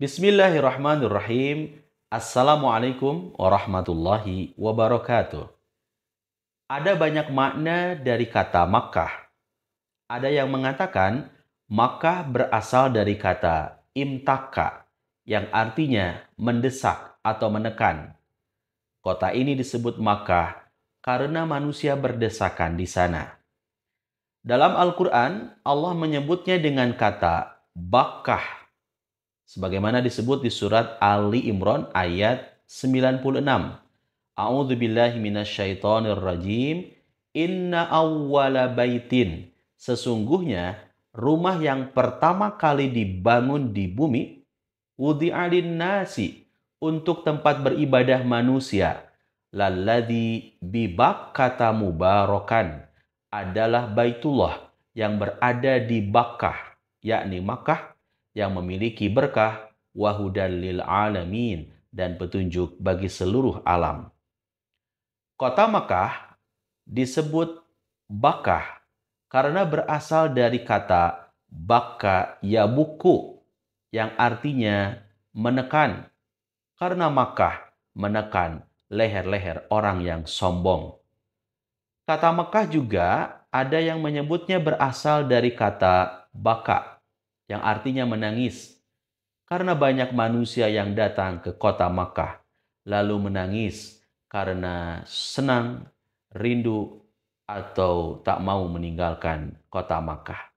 Bismillahirrahmanirrahim. Assalamualaikum warahmatullahi wabarakatuh. Ada banyak makna dari kata Makkah. Ada yang mengatakan Makkah berasal dari kata imtaka yang artinya mendesak atau menekan. Kota ini disebut Makkah karena manusia berdesakan di sana. Dalam Al-Quran, Allah menyebutnya dengan kata Bakkah sebagaimana disebut di surat Ali Imran ayat 96. A'udzu billahi minasyaitonir rajim. Inna awwala baitin. Sesungguhnya rumah yang pertama kali dibangun di bumi wudi'alin nasi untuk tempat beribadah manusia. Lalladhi kata mubarakan adalah Baitullah yang berada di Bakkah, yakni Makkah yang memiliki berkah wahudalil alamin dan petunjuk bagi seluruh alam. Kota Mekah disebut Bakah karena berasal dari kata baka yabuku yang artinya menekan. Karena Mekah menekan leher-leher orang yang sombong. Kata Mekah juga ada yang menyebutnya berasal dari kata baka yang artinya menangis. Karena banyak manusia yang datang ke kota Makkah, lalu menangis karena senang, rindu, atau tak mau meninggalkan kota Makkah.